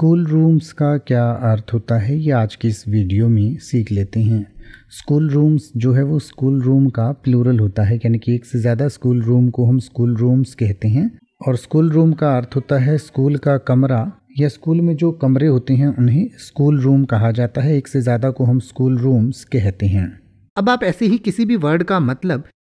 school rooms का क्या अर्थ होता है ये आज के इस वीडियो में सीख लेते हैं स्कूल रूम्स जो है वो स्कूल रूम का प्लूरल होता है यानी कि एक से ज़्यादा स्कूल रूम को हम स्कूल रूम्स कहते हैं और स्कूल रूम का अर्थ होता है स्कूल का कमरा या स्कूल में जो कमरे होते हैं उन्हें स्कूल रूम कहा जाता है एक से ज़्यादा को हम स्कूल रूम्स कहते हैं अब आप ऐसे ही किसी भी वर्ड का मतलब